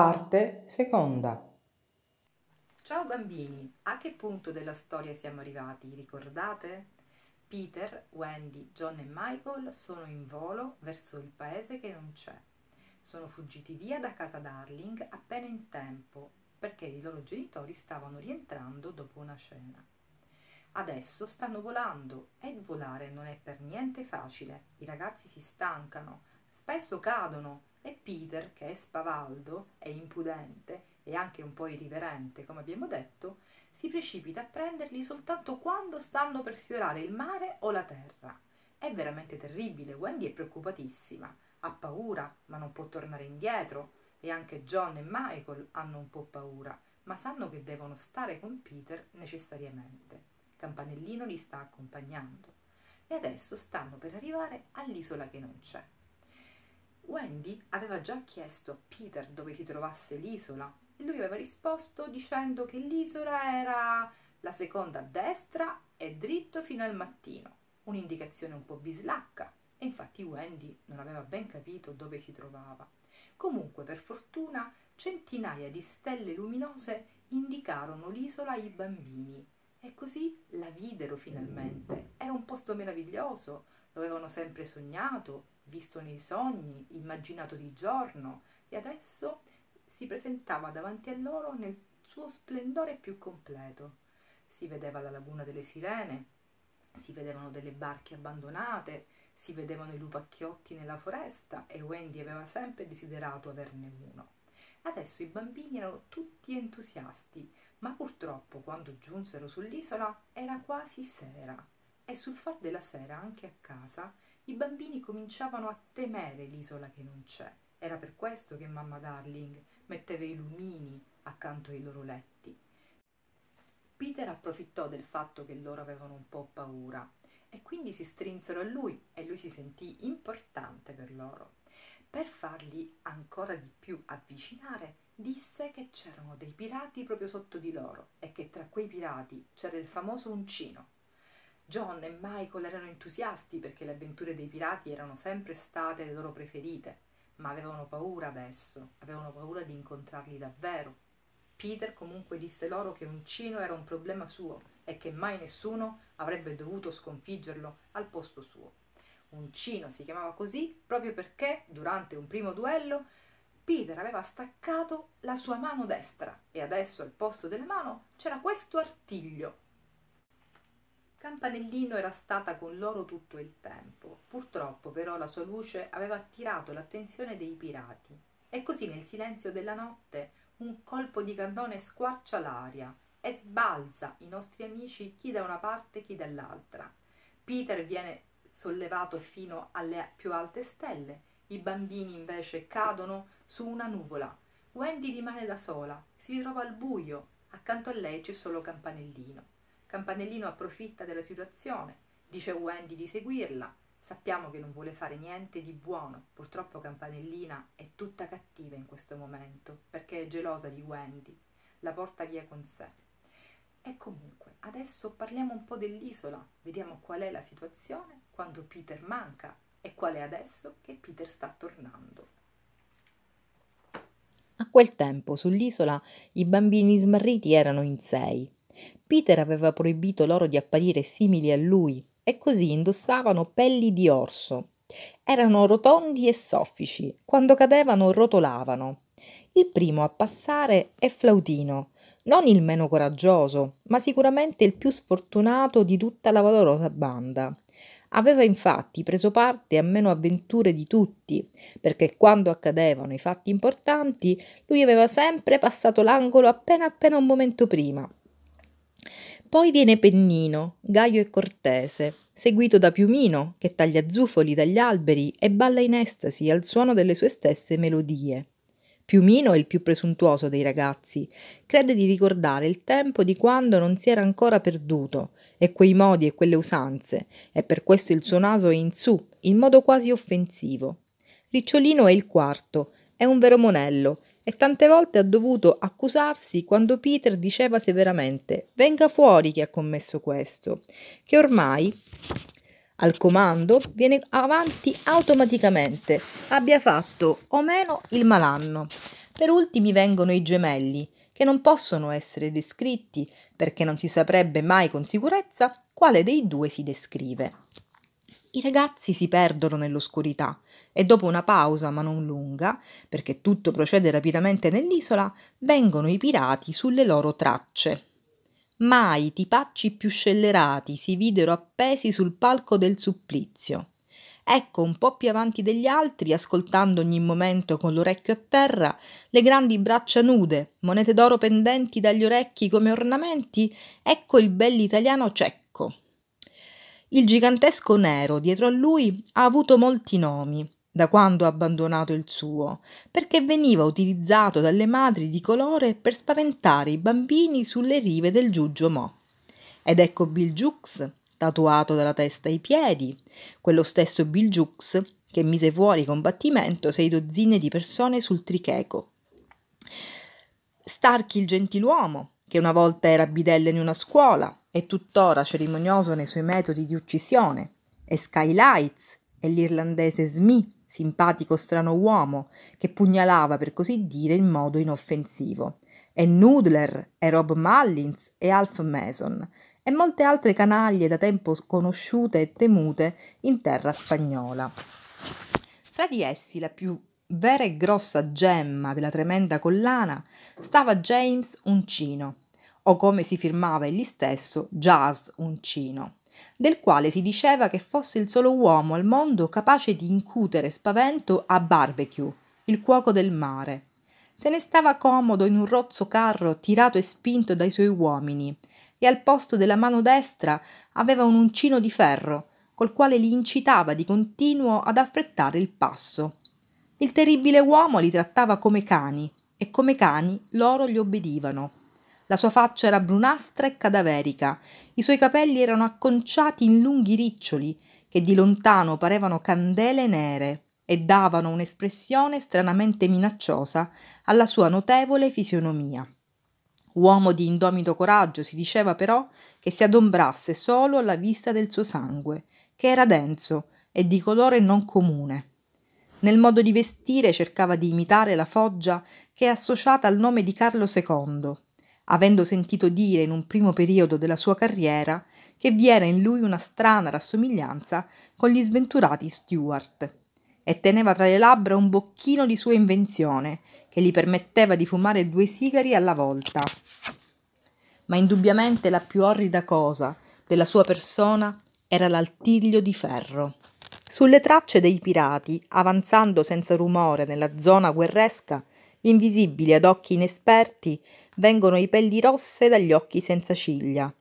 Parte seconda. Ciao bambini, a che punto della storia siamo arrivati? Ricordate? Peter, Wendy, John e Michael sono in volo verso il paese che non c'è. Sono fuggiti via da casa Darling appena in tempo perché i loro genitori stavano rientrando dopo una cena. Adesso stanno volando e volare non è per niente facile. I ragazzi si stancano, spesso cadono e Peter, che è spavaldo, è impudente e anche un po' irriverente, come abbiamo detto, si precipita a prenderli soltanto quando stanno per sfiorare il mare o la terra. È veramente terribile, Wendy è preoccupatissima, ha paura, ma non può tornare indietro, e anche John e Michael hanno un po' paura, ma sanno che devono stare con Peter necessariamente. Campanellino li sta accompagnando. E adesso stanno per arrivare all'isola che non c'è. Wendy aveva già chiesto a Peter dove si trovasse l'isola e lui aveva risposto dicendo che l'isola era la seconda a destra e dritto fino al mattino, un'indicazione un po' bislacca e infatti Wendy non aveva ben capito dove si trovava. Comunque, per fortuna, centinaia di stelle luminose indicarono l'isola ai bambini e così la videro finalmente. Era un posto meraviglioso, lo avevano sempre sognato visto nei sogni, immaginato di giorno e adesso si presentava davanti a loro nel suo splendore più completo. Si vedeva la laguna delle sirene, si vedevano delle barche abbandonate, si vedevano i lupacchiotti nella foresta e Wendy aveva sempre desiderato averne uno. Adesso i bambini erano tutti entusiasti, ma purtroppo quando giunsero sull'isola era quasi sera e sul far della sera anche a casa i bambini cominciavano a temere l'isola che non c'è. Era per questo che mamma Darling metteva i lumini accanto ai loro letti. Peter approfittò del fatto che loro avevano un po' paura e quindi si strinsero a lui e lui si sentì importante per loro. Per farli ancora di più avvicinare, disse che c'erano dei pirati proprio sotto di loro e che tra quei pirati c'era il famoso uncino. John e Michael erano entusiasti perché le avventure dei pirati erano sempre state le loro preferite, ma avevano paura adesso, avevano paura di incontrarli davvero. Peter comunque disse loro che Uncino era un problema suo e che mai nessuno avrebbe dovuto sconfiggerlo al posto suo. Uncino si chiamava così proprio perché durante un primo duello Peter aveva staccato la sua mano destra e adesso al posto della mano c'era questo artiglio campanellino era stata con loro tutto il tempo. Purtroppo però la sua luce aveva attirato l'attenzione dei pirati e così nel silenzio della notte un colpo di cannone squarcia l'aria e sbalza i nostri amici chi da una parte chi dall'altra. Peter viene sollevato fino alle più alte stelle, i bambini invece cadono su una nuvola. Wendy rimane da sola, si ritrova al buio, accanto a lei c'è solo Campanellino. Campanellino approfitta della situazione, dice a Wendy di seguirla. Sappiamo che non vuole fare niente di buono. Purtroppo Campanellina è tutta cattiva in questo momento perché è gelosa di Wendy. La porta via con sé. E comunque, adesso parliamo un po' dell'isola, vediamo qual è la situazione quando Peter manca e qual è adesso che Peter sta tornando. A quel tempo sull'isola i bambini smarriti erano in sei. Peter aveva proibito loro di apparire simili a lui e così indossavano pelli di orso. Erano rotondi e soffici, quando cadevano rotolavano. Il primo a passare è Flautino, non il meno coraggioso, ma sicuramente il più sfortunato di tutta la valorosa banda. Aveva infatti preso parte a meno avventure di tutti, perché quando accadevano i fatti importanti lui aveva sempre passato l'angolo appena appena un momento prima poi viene Pennino, gaio e cortese, seguito da Piumino, che taglia zufoli dagli alberi e balla in estasi al suono delle sue stesse melodie. Piumino è il più presuntuoso dei ragazzi, crede di ricordare il tempo di quando non si era ancora perduto, e quei modi e quelle usanze, e per questo il suo naso è in su, in modo quasi offensivo. Ricciolino è il quarto, è un vero monello, e tante volte ha dovuto accusarsi quando Peter diceva severamente venga fuori chi ha commesso questo, che ormai al comando viene avanti automaticamente, abbia fatto o meno il malanno. Per ultimi vengono i gemelli, che non possono essere descritti perché non si saprebbe mai con sicurezza quale dei due si descrive. I ragazzi si perdono nell'oscurità e dopo una pausa, ma non lunga, perché tutto procede rapidamente nell'isola, vengono i pirati sulle loro tracce. Mai tipacci più scellerati si videro appesi sul palco del supplizio. Ecco un po' più avanti degli altri, ascoltando ogni momento con l'orecchio a terra, le grandi braccia nude, monete d'oro pendenti dagli orecchi come ornamenti, ecco il bell'italiano cecco il gigantesco nero dietro a lui ha avuto molti nomi da quando ha abbandonato il suo, perché veniva utilizzato dalle madri di colore per spaventare i bambini sulle rive del Giugio Mo. Ed ecco Bill Jukes, tatuato dalla testa ai piedi, quello stesso Bill Jukes che mise fuori combattimento sei dozzine di persone sul tricheco. Starkey il gentiluomo, che una volta era bidello in una scuola, è tuttora cerimonioso nei suoi metodi di uccisione. e Skylights, è l'irlandese Smith, simpatico strano uomo, che pugnalava per così dire in modo inoffensivo. e Noodler, è Rob Mullins, e Alf Mason e molte altre canaglie da tempo sconosciute e temute in terra spagnola. Fra di essi la più vera e grossa gemma della tremenda collana stava James Uncino, o come si firmava egli stesso, Jas Uncino, del quale si diceva che fosse il solo uomo al mondo capace di incutere spavento a Barbecue, il cuoco del mare. Se ne stava comodo in un rozzo carro tirato e spinto dai suoi uomini, e al posto della mano destra aveva un uncino di ferro, col quale li incitava di continuo ad affrettare il passo. Il terribile uomo li trattava come cani, e come cani loro gli obbedivano la sua faccia era brunastra e cadaverica, i suoi capelli erano acconciati in lunghi riccioli che di lontano parevano candele nere e davano un'espressione stranamente minacciosa alla sua notevole fisionomia. Uomo di indomito coraggio si diceva però che si adombrasse solo alla vista del suo sangue, che era denso e di colore non comune. Nel modo di vestire cercava di imitare la foggia che è associata al nome di Carlo II avendo sentito dire in un primo periodo della sua carriera che vi era in lui una strana rassomiglianza con gli sventurati Stuart, e teneva tra le labbra un bocchino di sua invenzione che gli permetteva di fumare due sigari alla volta. Ma indubbiamente la più orrida cosa della sua persona era l'altiglio di ferro. Sulle tracce dei pirati, avanzando senza rumore nella zona guerresca, invisibili ad occhi inesperti, vengono i pelli rosse dagli occhi senza ciglia.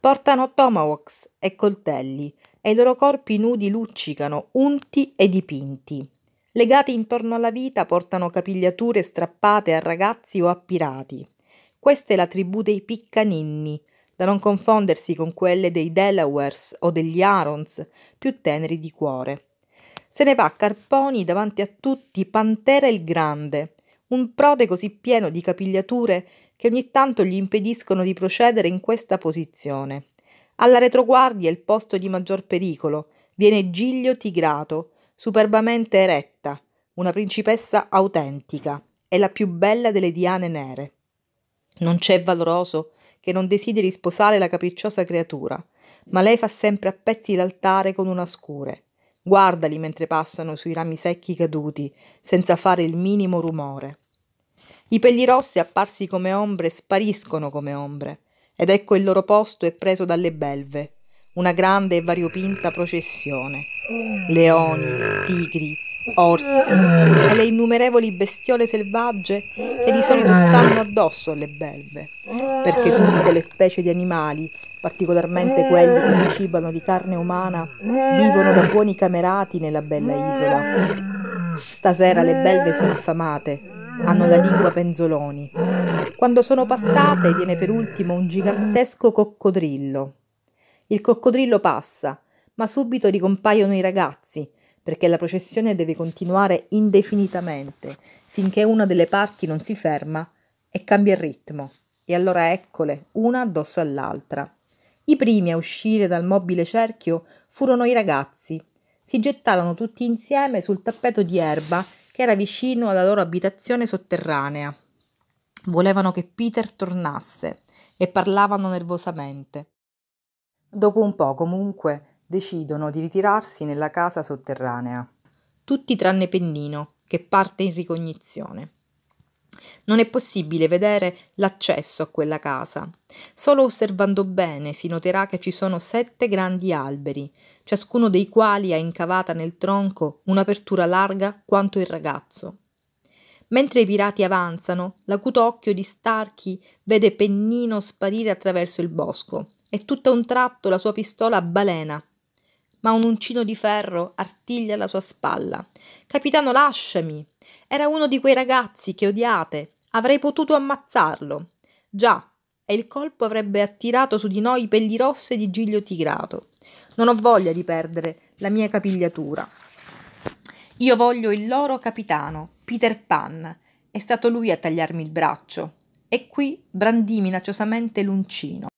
Portano tomahawks e coltelli e i loro corpi nudi luccicano, unti e dipinti. Legati intorno alla vita portano capigliature strappate a ragazzi o a pirati. Questa è la tribù dei piccaninni, da non confondersi con quelle dei Delawares o degli Arons, più teneri di cuore. Se ne va a Carponi davanti a tutti Pantera il Grande, un prode così pieno di capigliature che ogni tanto gli impediscono di procedere in questa posizione. Alla retroguardia il posto di maggior pericolo viene Giglio Tigrato, superbamente eretta, una principessa autentica e la più bella delle diane nere. Non c'è valoroso che non desideri sposare la capricciosa creatura, ma lei fa sempre a pezzi l'altare con una scure. Guardali mentre passano sui rami secchi caduti, senza fare il minimo rumore. I pelli rossi apparsi come ombre spariscono come ombre, ed ecco il loro posto è preso dalle belve, una grande e variopinta processione. Leoni, tigri, orsi e le innumerevoli bestiole selvagge che di solito stanno addosso alle belve, perché tutte le specie di animali particolarmente eh. quelli che si cibano di carne umana, vivono da buoni camerati nella bella isola. Stasera le belve sono affamate, hanno la lingua penzoloni. Quando sono passate viene per ultimo un gigantesco coccodrillo. Il coccodrillo passa, ma subito ricompaiono i ragazzi, perché la processione deve continuare indefinitamente, finché una delle parti non si ferma e cambia il ritmo. E allora eccole, una addosso all'altra. I primi a uscire dal mobile cerchio furono i ragazzi. Si gettarono tutti insieme sul tappeto di erba che era vicino alla loro abitazione sotterranea. Volevano che Peter tornasse e parlavano nervosamente. Dopo un po', comunque, decidono di ritirarsi nella casa sotterranea. Tutti tranne Pennino, che parte in ricognizione. Non è possibile vedere l'accesso a quella casa. Solo osservando bene si noterà che ci sono sette grandi alberi, ciascuno dei quali ha incavata nel tronco un'apertura larga quanto il ragazzo. Mentre i pirati avanzano, l'acuto occhio di Starkey vede Pennino sparire attraverso il bosco e tutta un tratto la sua pistola balena. Ma un uncino di ferro artiglia la sua spalla. Capitano, lasciami! Era uno di quei ragazzi che odiate. Avrei potuto ammazzarlo. Già, e il colpo avrebbe attirato su di noi pelli rosse di giglio tigrato. Non ho voglia di perdere la mia capigliatura. Io voglio il loro capitano, Peter Pan. È stato lui a tagliarmi il braccio. E qui brandì minacciosamente l'uncino.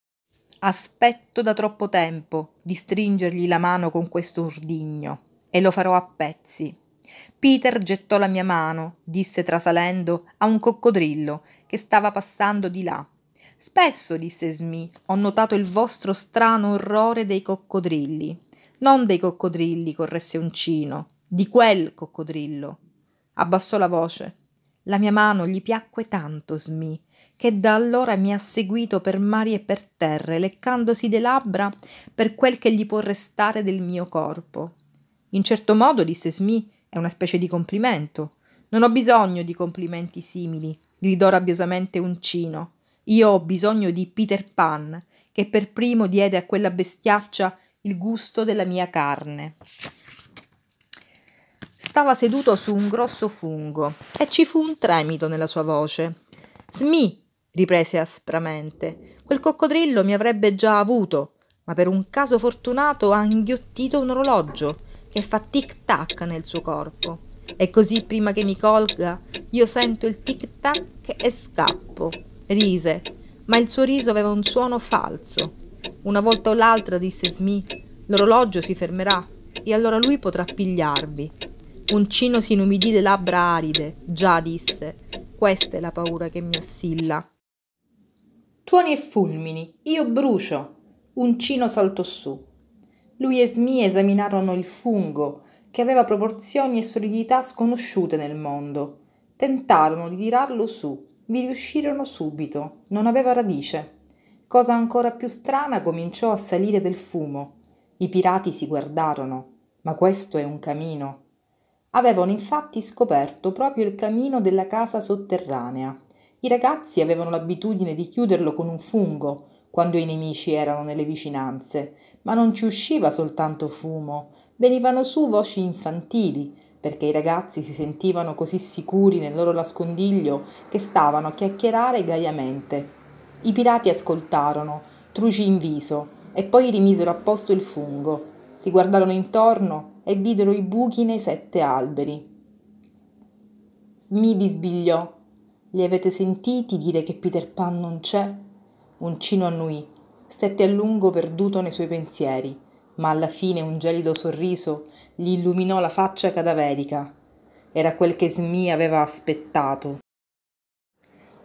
Aspetto da troppo tempo di stringergli la mano con questo ordigno e lo farò a pezzi. Peter gettò la mia mano, disse trasalendo, a un coccodrillo che stava passando di là. Spesso, disse Smee, ho notato il vostro strano orrore dei coccodrilli. Non dei coccodrilli, corresse Uncino, di quel coccodrillo. Abbassò la voce. La mia mano gli piacque tanto, Smee, che da allora mi ha seguito per mari e per terre, leccandosi le labbra per quel che gli può restare del mio corpo. In certo modo, disse Smee, è una specie di complimento. Non ho bisogno di complimenti simili, gridò rabbiosamente Uncino. Io ho bisogno di Peter Pan, che per primo diede a quella bestiaccia il gusto della mia carne. Stava seduto su un grosso fungo e ci fu un tremito nella sua voce. Smì, riprese aspramente, quel coccodrillo mi avrebbe già avuto, ma per un caso fortunato ha inghiottito un orologio che fa tic-tac nel suo corpo. E così prima che mi colga, io sento il tic-tac e scappo. Rise, ma il suo riso aveva un suono falso. Una volta o l'altra, disse Smi, l'orologio si fermerà e allora lui potrà pigliarvi. Uncino si inumidì le labbra aride, già disse, questa è la paura che mi assilla. Tuoni e fulmini, io brucio. Uncino saltò su. Lui e Smi esaminarono il fungo, che aveva proporzioni e solidità sconosciute nel mondo. Tentarono di tirarlo su, vi riuscirono subito, non aveva radice. Cosa ancora più strana cominciò a salire del fumo. I pirati si guardarono, ma questo è un camino. Avevano infatti scoperto proprio il camino della casa sotterranea. I ragazzi avevano l'abitudine di chiuderlo con un fungo quando i nemici erano nelle vicinanze ma non ci usciva soltanto fumo, venivano su voci infantili, perché i ragazzi si sentivano così sicuri nel loro nascondiglio che stavano a chiacchierare gaiamente. I pirati ascoltarono, truci in viso, e poi rimisero a posto il fungo, si guardarono intorno e videro i buchi nei sette alberi. Mi bisbigliò. Li avete sentiti dire che Peter Pan non c'è? Uncino annuì stette a lungo perduto nei suoi pensieri, ma alla fine un gelido sorriso gli illuminò la faccia cadaverica. Era quel che Smee aveva aspettato.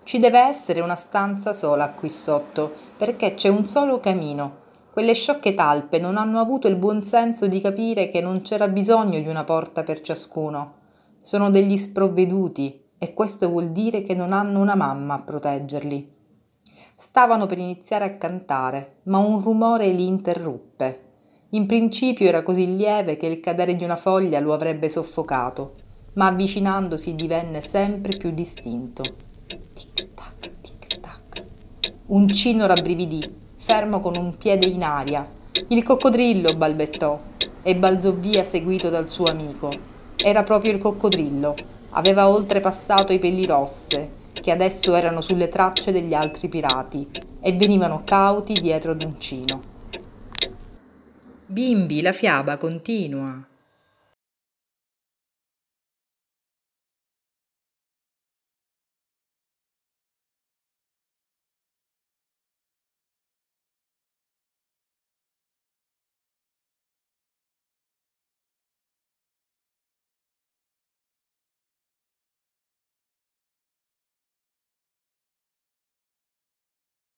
Ci deve essere una stanza sola qui sotto, perché c'è un solo camino. Quelle sciocche talpe non hanno avuto il buon senso di capire che non c'era bisogno di una porta per ciascuno. Sono degli sprovveduti e questo vuol dire che non hanno una mamma a proteggerli. Stavano per iniziare a cantare, ma un rumore li interruppe. In principio era così lieve che il cadere di una foglia lo avrebbe soffocato, ma avvicinandosi divenne sempre più distinto. Tic-tac, tic-tac. Uncino rabbrividì, fermo con un piede in aria. Il coccodrillo balbettò e balzò via seguito dal suo amico. Era proprio il coccodrillo. Aveva oltrepassato i peli rosse che adesso erano sulle tracce degli altri pirati e venivano cauti dietro ad uncino. Bimbi, la fiaba continua.